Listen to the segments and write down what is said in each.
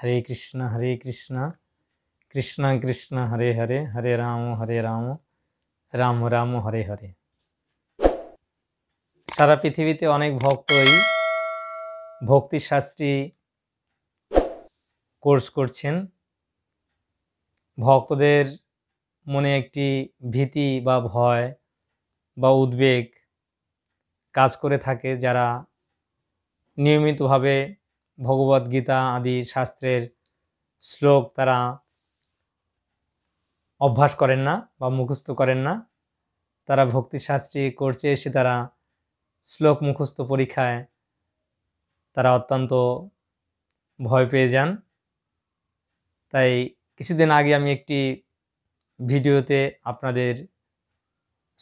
হরে কৃষ্ণ হরে কৃষ্ণ কৃষ্ণ কৃষ্ণ হরে হরে হরে রাম হরে রাম রাম রাম হরে হরে সারা পৃথিবীতে অনেক ভক্তই ভক্তিশাস্ত্রী কোর্স করছেন ভক্তদের মনে একটি ভীতি বা ভয় বা উদ্বেগ কাজ করে থাকে যারা নিয়মিতভাবে ভগবদ্গীতা আদি শাস্ত্রের শ্লোক তারা অভ্যাস করেন না বা মুখস্থ করেন না তারা ভক্তিশাস্ত্রী করছে এসে তারা শ্লোক মুখস্থ পরীক্ষায় তারা অত্যন্ত ভয় পেয়ে যান তাই কিছুদিন আগে আমি একটি ভিডিওতে আপনাদের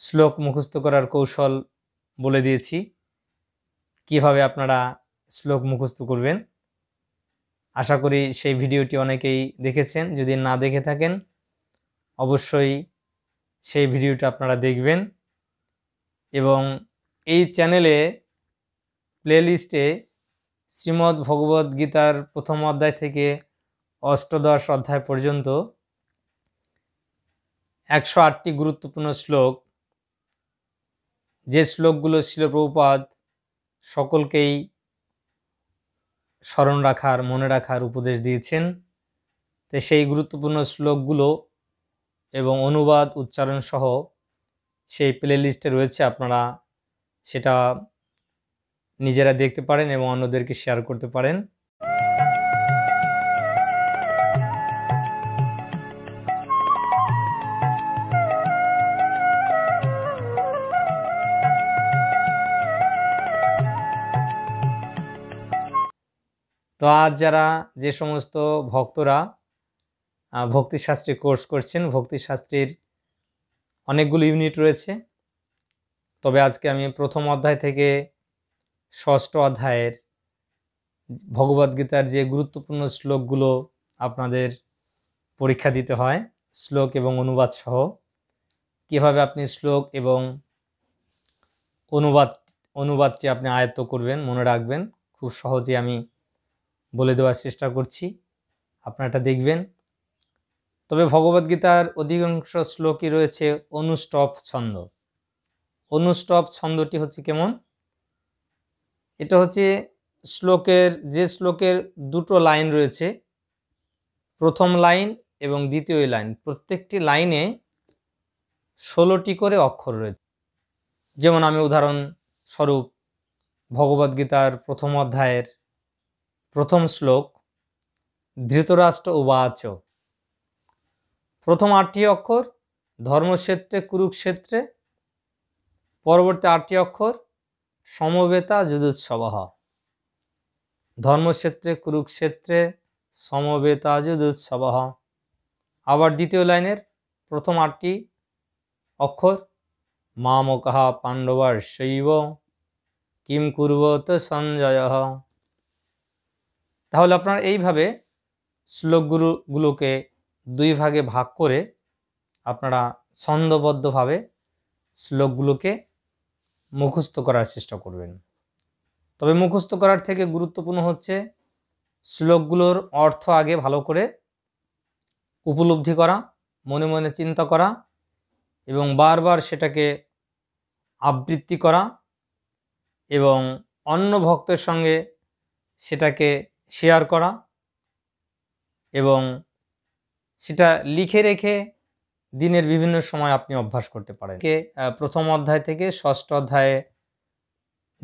শ্লোক মুখস্থ করার কৌশল বলে দিয়েছি কিভাবে আপনারা শ্লোক মুখস্থ করবেন আশা করি সেই ভিডিওটি অনেকেই দেখেছেন যদি না দেখে থাকেন অবশ্যই সেই ভিডিওটা আপনারা দেখবেন এবং এই চ্যানেলে প্লেলিস্টে শ্রীমদ্ ভগবদ গীতার প্রথম অধ্যায় থেকে অষ্টদশ অধ্যায় পর্যন্ত একশো আটটি গুরুত্বপূর্ণ শ্লোক যে শ্লোকগুলো ছিল প্রভুপাদ সকলকেই স্মরণ রাখার মনে রাখার উপদেশ দিয়েছেন তো সেই গুরুত্বপূর্ণ শ্লোকগুলো এবং অনুবাদ উচ্চারণ সহ সেই প্লে লিস্টে রয়েছে আপনারা সেটা নিজেরা দেখতে পারেন এবং অন্যদেরকে শেয়ার করতে পারেন তো আজ যারা যে সমস্ত ভক্তরা ভক্তিশাস্ত্রী কোর্স করছেন ভক্তিশাস্ত্রীর অনেকগুলো ইউনিট রয়েছে তবে আজকে আমি প্রথম অধ্যায় থেকে ষষ্ঠ অধ্যায়ের ভগবদ্গীতার যে গুরুত্বপূর্ণ শ্লোকগুলো আপনাদের পরীক্ষা দিতে হয় শ্লোক এবং অনুবাদ সহ কীভাবে আপনি শ্লোক এবং অনুবাদ অনুবাদটি আপনি আয়ত্ত করবেন মনে রাখবেন খুব সহজে আমি বলে দেওয়ার চেষ্টা করছি আপনারা দেখবেন তবে ভগবদ্গীতার অধিকাংশ শ্লোকই রয়েছে অনুষ্টপ ছন্দ অনুষ্টপ ছন্দটি হচ্ছে কেমন এটা হচ্ছে শ্লোকের যে শ্লোকের দুটো লাইন রয়েছে প্রথম লাইন এবং দ্বিতীয় লাইন প্রত্যেকটি লাইনে ষোলোটি করে অক্ষর রয়েছে যেমন আমি উদাহরণ স্বরূপ ভগবদ্গীতার প্রথম অধ্যায়ের প্রথম শ্লোক ধৃতরাষ্ট্র উবাচ প্রথম আটটি অক্ষর ধর্মক্ষেত্রে কুরুক্ষেত্রে পরবর্তী আটটি অক্ষর সমবেতা যুদুৎসবাহ ধর্মক্ষেত্রে কুরুক্ষেত্রে সমবেতা যুদুৎসবাহ আবার দ্বিতীয় লাইনের প্রথম আটটি অক্ষর মামকাহা পাণ্ডবার শৈব কিম কুর্বত সঞ্জয় তাহলে আপনার এইভাবে গুরুগুলোকে দুই ভাগে ভাগ করে আপনারা ছন্দবদ্ধভাবে শ্লোকগুলোকে মুখস্থ করার চেষ্টা করবেন তবে মুখস্থ করার থেকে গুরুত্বপূর্ণ হচ্ছে শ্লোকগুলোর অর্থ আগে ভালো করে উপলব্ধি করা মনে মনে চিন্তা করা এবং বারবার সেটাকে আবৃত্তি করা এবং অন্য ভক্তের সঙ্গে সেটাকে শেয়ার করা এবং সেটা লিখে রেখে দিনের বিভিন্ন সময় আপনি অভ্যাস করতে পারেন প্রথম অধ্যায় থেকে ষষ্ঠ অধ্যায়ে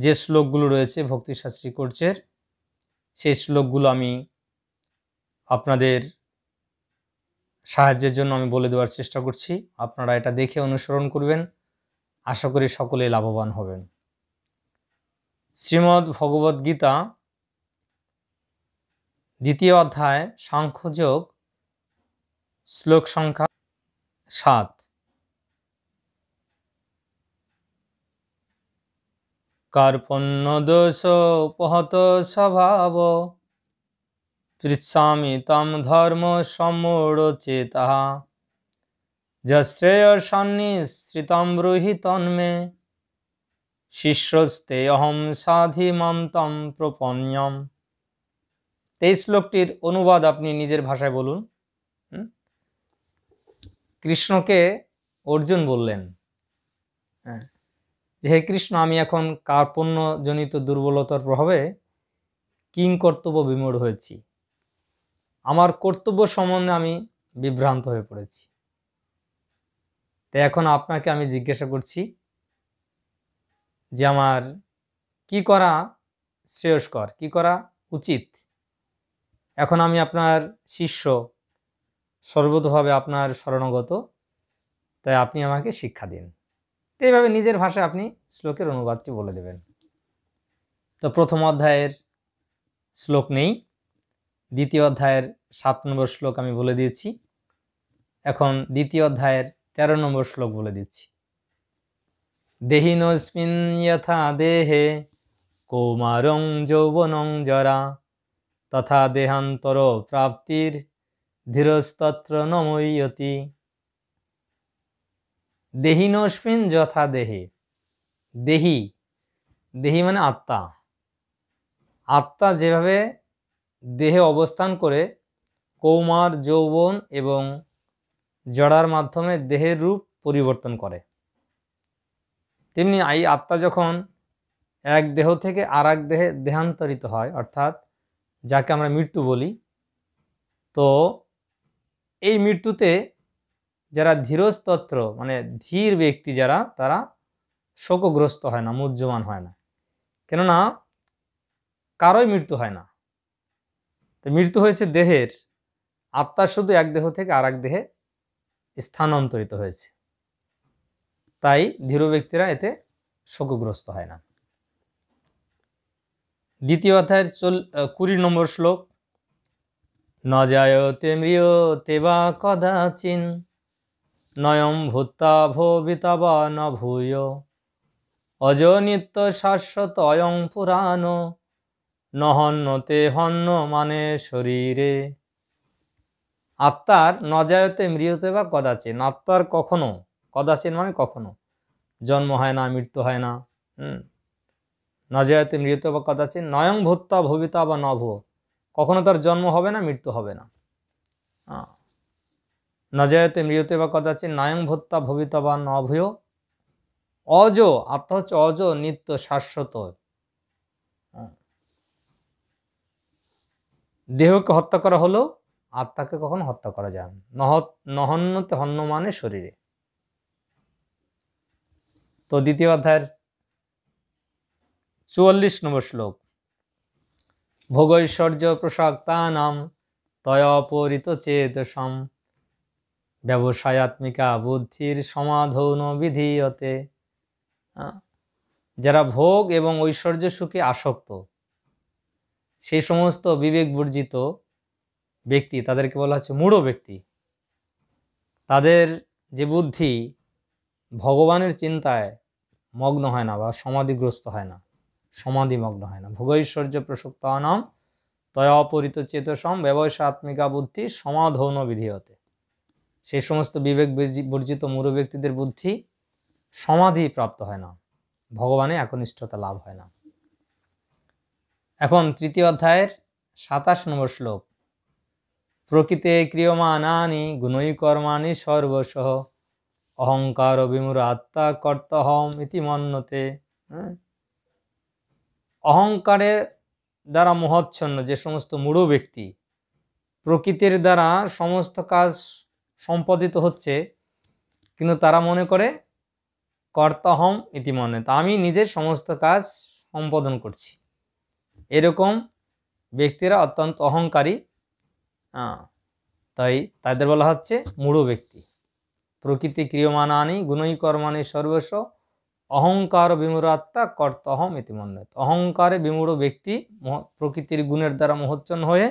যে শ্লোকগুলো রয়েছে ভক্তিশাস্ত্রী কোর্চের সেই শ্লোকগুলো আমি আপনাদের সাহায্যের জন্য আমি বলে দেওয়ার চেষ্টা করছি আপনারা এটা দেখে অনুসরণ করবেন আশা করি সকলে লাভবান হবেন শ্রীমদ্ ভগবদ্গীতা দ্বিতীয় অধ্যায় সাংখ্যযোগ শ্লোক সংখ্যা সাত কার্পণ্য দোষ পহত স্বভাব পৃচ্ছামি তম ধর্ম সমোড় যশ্রেয় সন্নিশ্রিতম রুহি তন্মে শিষ্যস্তে অহম সাধি মম তম প্রপন্যম এই শ্লোকটির অনুবাদ আপনি নিজের ভাষায় বলুন কৃষ্ণকে অর্জুন বললেন হ্যাঁ। যে হে কৃষ্ণ আমি এখন কার্পণ্যজনিত দুর্বলতার প্রভাবে কিং কর্তব্য বিমোড় হয়েছি আমার কর্তব্য সম্বন্ধে আমি বিভ্রান্ত হয়ে পড়েছি তাই এখন আপনাকে আমি জিজ্ঞাসা করছি যে আমার কি করা শ্রেয়স্কর কি করা উচিত এখন আমি আপনার শিষ্য সর্বতভাবে আপনার স্মরণগত তাই আপনি আমাকে শিক্ষা দিন তো এইভাবে নিজের ভাষায় আপনি শ্লোকের অনুবাদটি বলে দেবেন তো প্রথম অধ্যায়ের শ্লোক নেই দ্বিতীয় অধ্যায়ের সাত নম্বর শ্লোক আমি বলে দিয়েছি এখন দ্বিতীয় অধ্যায়ের তেরো নম্বর শ্লোক বলে দিচ্ছি দেহিনস্মিন দেহে কৌমারং যৌবনং জরা তথা দেহান্তর প্রাপ্তির ধীরস্তত্র নময়তি দেহিনস্মিন যথা দেহে দেহি দেহি মানে আত্মা আত্মা যেভাবে দেহে অবস্থান করে কৌমার যৌবন এবং জড়ার মাধ্যমে দেহের রূপ পরিবর্তন করে তেমনি এই আত্মা যখন এক দেহ থেকে আর এক দেহে দেহান্তরিত হয় অর্থাৎ যাকে আমরা মৃত্যু বলি তো এই মৃত্যুতে যারা ধীরস্তত্র মানে ধীর ব্যক্তি যারা তারা শোকগ্রস্ত হয় না মুজ্জমান হয় না কেননা কারোই মৃত্যু হয় না তো মৃত্যু হয়েছে দেহের আত্মার শুধু এক দেহ থেকে আর এক দেহে স্থানান্তরিত হয়েছে তাই ধীর ব্যক্তিরা এতে শোকগ্রস্ত হয় না দ্বিতীয় অধ্যায়ের চল কুড়ি নম্বর শ্লোক নজায়তে মৃয় তেবা কদাচিন নয়ম ভূতা ভবিতা বা ন ভূয় অজ নিত্য শাশ্বত অয়ং পুরাণ নহন্নতে হন্ন মানে শরীরে আত্মার নজায়তে মৃয়তে বা কদাচিন আত্মার কখনো কদাচিন মানে কখনো জন্ম হয় না মৃত্যু হয় না হুম নজয়াতে মৃত বা কথা আছে নয়ং ভূত্তা ভবিতা বা নভ কখনো তার জন্ম হবে না মৃত্যু হবে না নজয়াতে মৃত বা কথা আছে নয়ং ভোত্তা ভবিতা বা নভূয় অজ আত্মা হচ্ছে অজ নিত্য শাশ্বত দেহকে হত্যা করা হলো আত্মাকে কখনো হত্যা করা যায় নহন্নতে হন্ন মানে শরীরে তো দ্বিতীয় অধ্যায়ের চুয়াল্লিশ নম্বর শ্লোক ভোগৈশ্বর্য তা নাম তয়পরিত চেতসম ব্যবসায়াত্মিকা বুদ্ধির সমাধৌন বিধীয়তে যারা ভোগ এবং ঐশ্বর্য সুখে আসক্ত সেই সমস্ত বিবেক বর্জিত ব্যক্তি তাদেরকে বলা হচ্ছে মূঢ় ব্যক্তি তাদের যে বুদ্ধি ভগবানের চিন্তায় মগ্ন হয় না বা সমাধিগ্রস্ত হয় না সমাধিমগ্ন হয় না ভোগৈশ্বর্য তয় তয়াপরিত চেতসম ব্যবসাত্মিকা বুদ্ধি সমাধৌন হতে সেই সমস্ত বিবেক বর্জিত মূর ব্যক্তিদের বুদ্ধি সমাধি প্রাপ্ত হয় না ভগবানে একনিষ্ঠতা লাভ হয় না এখন তৃতীয় অধ্যায়ের সাতাশ নম্বর শ্লোক প্রকৃতে ক্রিয়মানানি গুণৈকর্মাণি সর্বশ অহংকার বিমুর আত্মা কর্তহম ইতিমন্নতে হ্যাঁ অহংকারে দ্বারা মহচ্ছন্ন যে সমস্ত মূঢ় ব্যক্তি প্রকৃতির দ্বারা সমস্ত কাজ সম্পাদিত হচ্ছে কিন্তু তারা মনে করে কর্তাহম ইতিমনে তা আমি নিজের সমস্ত কাজ সম্পাদন করছি এরকম ব্যক্তিরা অত্যন্ত অহংকারী তাই তাদের বলা হচ্ছে মূঢ় ব্যক্তি প্রকৃতি ক্রিয়মানানি গুণই কর্মানি সর্বস্ব অহংকার বিমূরাত্মা কর্তহম ইতিমন্বিত অহংকারে বিমূঢ় ব্যক্তি প্রকৃতির গুণের দ্বারা মহোচ্চন হয়ে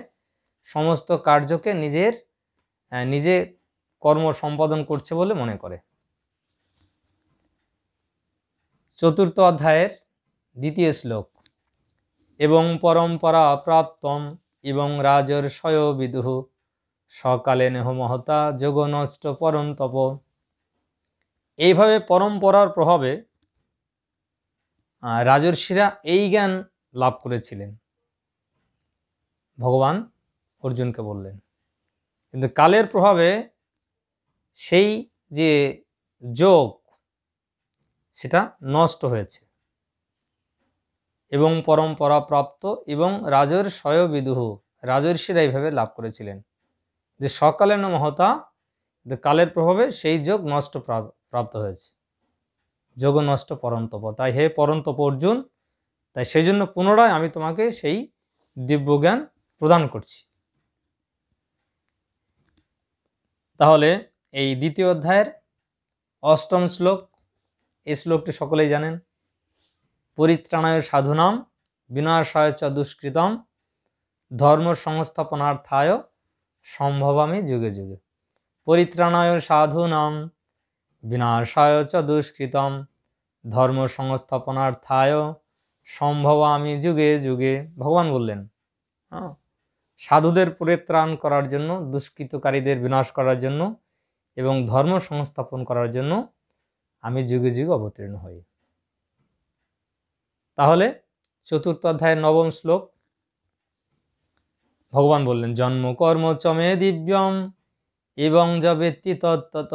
সমস্ত কার্যকে নিজের নিজে কর্ম সম্পাদন করছে বলে মনে করে চতুর্থ অধ্যায়ের দ্বিতীয় শ্লোক এবং পরম্পরা প্রাপ্তম এবং রাজর স্বয় বিদুহ সকালে নেহ মহতা যোগনষ্ট পরম তপ এইভাবে পরম্পরার প্রভাবে রাজর্ষিরা এই জ্ঞান লাভ করেছিলেন ভগবান অর্জুনকে বললেন কিন্তু কালের প্রভাবে সেই যে যোগ সেটা নষ্ট হয়েছে এবং পরম্পরা প্রাপ্ত এবং রাজর বিদুহ রাজর্ষিরা এইভাবে লাভ করেছিলেন যে সকালে মহতা কালের প্রভাবে সেই যোগ নষ্ট প্রাপ্ত হয়েছে যোগ নষ্ট পরন্তপ তাই হে পরন্তপ অর্জুন তাই সেই জন্য পুনরায় আমি তোমাকে সেই দিব্যজ্ঞান প্রদান করছি তাহলে এই দ্বিতীয় অধ্যায়ের অষ্টম শ্লোক এই শ্লোকটি সকলেই জানেন পরিত্রাণায় সাধুনাম বিনাশায় চ দুষ্কৃতম ধর্ম সংস্থাপনার্থায় আমি যুগে যুগে পরিত্রাণায় সাধুনাম বিনাশায় চ দুষ্কৃতম ধর্ম সংস্থাপনার্থায় সম্ভব আমি যুগে যুগে ভগবান বললেন সাধুদের পরিত্রাণ করার জন্য দুষ্কৃতকারীদের বিনাশ করার জন্য এবং ধর্ম সংস্থাপন করার জন্য আমি যুগে যুগে অবতীর্ণ হই তাহলে চতুর্থ অধ্যায়ের নবম শ্লোক ভগবান বললেন জন্ম কর্ম চমে দিব্যম এবং যবে তত্ত্বত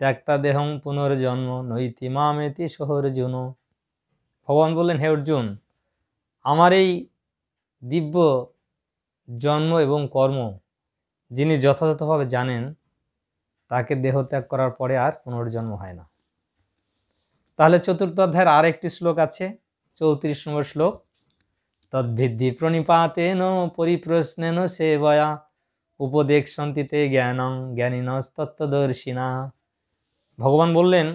ত্যাক্তা দেহং পুনর্জন্ম নৈতি মামেতি জুন ভগবান বললেন হে অর্জুন আমার এই দিব্য জন্ম এবং কর্ম যিনি যথাযথভাবে জানেন তাকে দেহ ত্যাগ করার পরে আর পুনর্জন্ম হয় না তাহলে চতুর্থ অধ্যায়ের আর একটি শ্লোক আছে চৌত্রিশ নম্বর শ্লোক তদ্ভিদ্ধি প্রণিপাতেন পরিপ্রশ্নেন সেবয়া সন্তিতে জ্ঞানং জ্ঞানী নস্তত্ত্বদর্শিনা ভগবান বললেন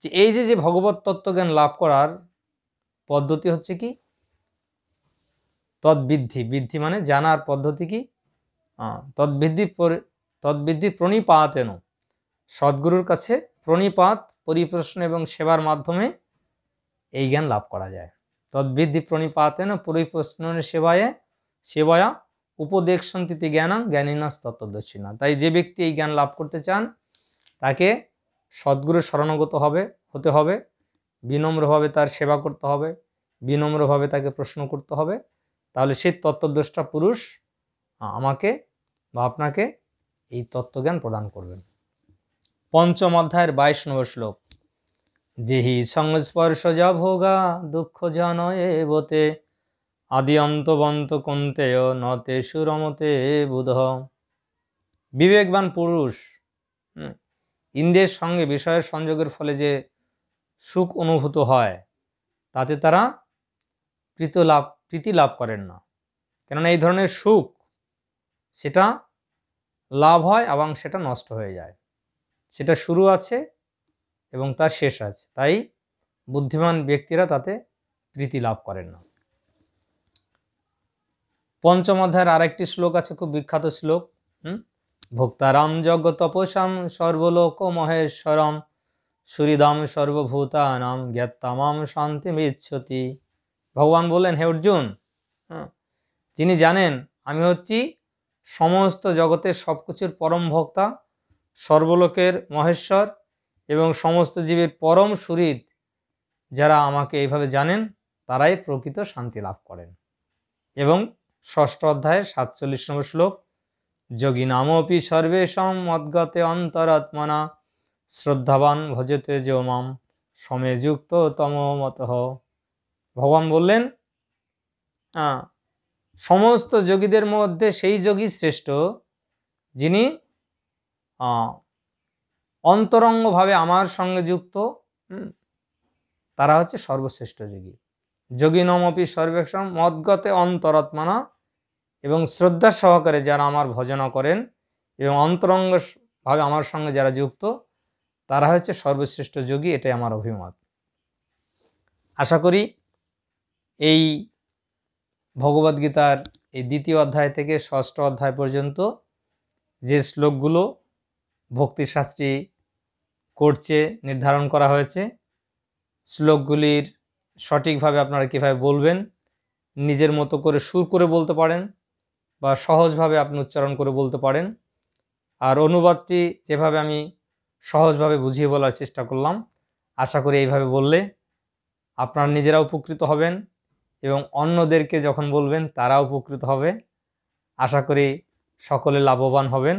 যে এই যে যে ভগবত তত্ত্বজ্ঞান লাভ করার পদ্ধতি হচ্ছে কি তদ্বৃদ্ধি বৃদ্ধি মানে জানার পদ্ধতি কি তদ্বৃদ্ধি তদ্বিদ্ধি প্রণিপাতেন সদ্গুরুর কাছে প্রণীপাত পরিপ্রশ্ন এবং সেবার মাধ্যমে এই জ্ঞান লাভ করা যায় তদ্বিদ্ধি প্রণিপাতেন পরিপ্রশ্ন সেবায় সেবায়া উপদেশ উপদেশন্তিতে জ্ঞানম জ্ঞানীনাস তত্ত্বদর্শী না তাই যে ব্যক্তি এই জ্ঞান লাভ করতে চান তাকে সদ্গুরু শরণাগত হবে হতে হবে বিনম্রভাবে তার সেবা করতে হবে বিনম্রভাবে তাকে প্রশ্ন করতে হবে তাহলে সেই তত্ত্বদ্রষ্টা পুরুষ আমাকে বা আপনাকে এই তত্ত্বজ্ঞান প্রদান করবেন পঞ্চম অধ্যায়ের বাইশ নম্বর শ্লোক যেহি সংস্পর্শ যা ভোগা দুঃখ যা আদি অন্তবন্ত কন্তেয় নতে সুরমতে বুধ বিবেকবান পুরুষ ইন্দ্রের সঙ্গে বিষয়ের সংযোগের ফলে যে সুখ অনুভূত হয় তাতে তারা প্রীত লাভ প্রীতি লাভ করেন না কেননা এই ধরনের সুখ সেটা লাভ হয় এবং সেটা নষ্ট হয়ে যায় সেটা শুরু আছে এবং তার শেষ আছে তাই বুদ্ধিমান ব্যক্তিরা তাতে প্রীতি লাভ করেন না পঞ্চম অধ্যায়ের আরেকটি শ্লোক আছে খুব বিখ্যাত শ্লোক হুম ভোক্তারাম তপসাম সর্বলোক মহেশ্বরম সুরিদাম সর্বভূতানাম জ্ঞাতামাম শান্তিমিচ্ছতি ভগবান বললেন হে অর্জুন হ্যাঁ, যিনি জানেন আমি হচ্ছি সমস্ত জগতের সব কিছুর পরম ভক্তা সর্বলোকের মহেশ্বর এবং সমস্ত জীবের পরম সুরিদ যারা আমাকে এইভাবে জানেন তারাই প্রকৃত শান্তি লাভ করেন এবং ষষ্ঠ অধ্যায়ের সাতচল্লিশ নম্বর শ্লোক যোগী নামপি সর্বেশম মদ্গতে অন্তরাত্মনা শ্রদ্ধাবান ভজতে যোমাম মাম সমে যুক্ত তম মত ভগবান বললেন সমস্ত যোগীদের মধ্যে সেই যোগী শ্রেষ্ঠ যিনি অন্তরঙ্গভাবে আমার সঙ্গে যুক্ত তারা হচ্ছে সর্বশ্রেষ্ঠ যোগী যোগী নমপি সর্বেশম মদগতে অন্তরাত্মনা এবং শ্রদ্ধা সহকারে যারা আমার ভজনা করেন এবং অন্তরঙ্গভাবে আমার সঙ্গে যারা যুক্ত তারা হচ্ছে সর্বশ্রেষ্ঠ যোগী এটাই আমার অভিমত আশা করি এই ভগবদ্গীতার এই দ্বিতীয় অধ্যায় থেকে ষষ্ঠ অধ্যায় পর্যন্ত যে শ্লোকগুলো ভক্তিশাস্ত্রী করছে নির্ধারণ করা হয়েছে শ্লোকগুলির সঠিকভাবে আপনারা কীভাবে বলবেন নিজের মতো করে সুর করে বলতে পারেন বা সহজভাবে আপনি উচ্চারণ করে বলতে পারেন আর অনুবাদটি যেভাবে আমি সহজভাবে বুঝিয়ে বলার চেষ্টা করলাম আশা করি এইভাবে বললে আপনার নিজেরা উপকৃত হবেন এবং অন্যদেরকে যখন বলবেন তারা উপকৃত হবে আশা করি সকলে লাভবান হবেন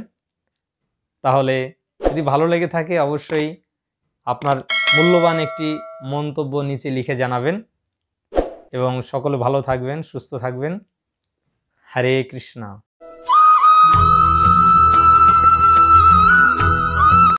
তাহলে যদি ভালো লেগে থাকে অবশ্যই আপনার মূল্যবান একটি মন্তব্য নিচে লিখে জানাবেন এবং সকলে ভালো থাকবেন সুস্থ থাকবেন हरे कृष्णा